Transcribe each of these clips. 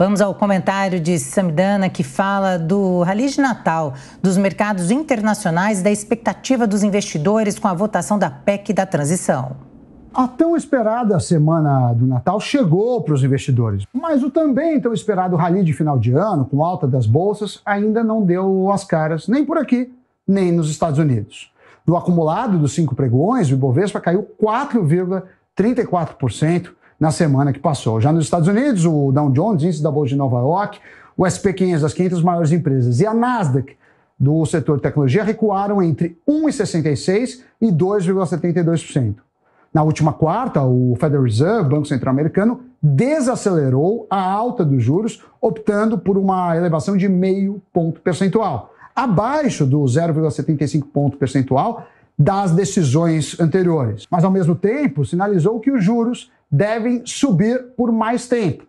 Vamos ao comentário de Samidana, que fala do Rally de Natal, dos mercados internacionais e da expectativa dos investidores com a votação da PEC da transição. A tão esperada semana do Natal chegou para os investidores, mas o também tão esperado rally de final de ano, com alta das bolsas, ainda não deu as caras, nem por aqui, nem nos Estados Unidos. No acumulado dos cinco pregões, o Ibovespa caiu 4,34%, na semana que passou. Já nos Estados Unidos, o Dow Jones, índice da Bolsa de Nova York, o SP 500 das 500 maiores empresas e a Nasdaq do setor tecnologia recuaram entre 1,66% e 2,72%. Na última quarta, o Federal Reserve, Banco Central Americano, desacelerou a alta dos juros, optando por uma elevação de meio ponto percentual, abaixo do 0,75 ponto percentual das decisões anteriores. Mas, ao mesmo tempo, sinalizou que os juros devem subir por mais tempo,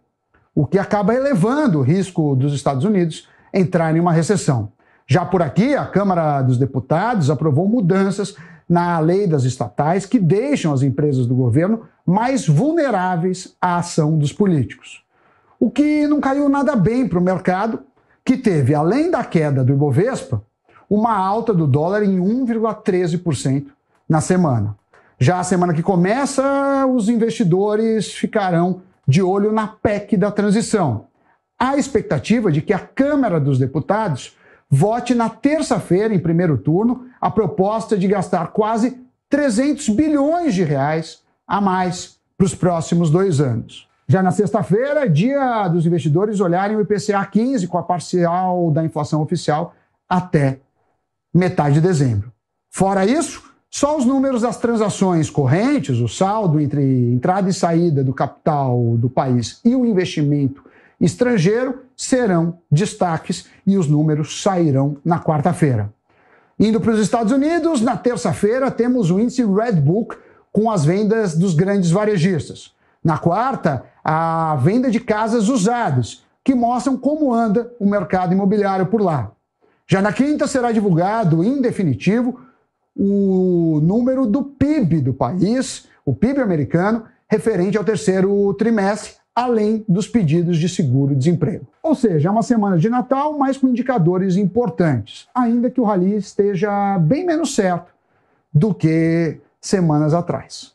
o que acaba elevando o risco dos Estados Unidos entrar em uma recessão. Já por aqui, a Câmara dos Deputados aprovou mudanças na lei das estatais que deixam as empresas do governo mais vulneráveis à ação dos políticos. O que não caiu nada bem para o mercado, que teve, além da queda do Ibovespa, uma alta do dólar em 1,13% na semana. Já a semana que começa, os investidores ficarão de olho na PEC da transição. Há expectativa de que a Câmara dos Deputados vote na terça-feira, em primeiro turno, a proposta de gastar quase 300 bilhões de reais a mais para os próximos dois anos. Já na sexta-feira, dia dos investidores olharem o IPCA 15 com a parcial da inflação oficial até metade de dezembro. Fora isso, só os números das transações correntes, o saldo entre entrada e saída do capital do país e o investimento estrangeiro serão destaques e os números sairão na quarta-feira. Indo para os Estados Unidos, na terça-feira temos o índice Red Book com as vendas dos grandes varejistas. Na quarta, a venda de casas usadas, que mostram como anda o mercado imobiliário por lá. Já na quinta será divulgado, em definitivo, o número do PIB do país, o PIB americano, referente ao terceiro trimestre, além dos pedidos de seguro-desemprego. Ou seja, é uma semana de Natal, mas com indicadores importantes, ainda que o rally esteja bem menos certo do que semanas atrás.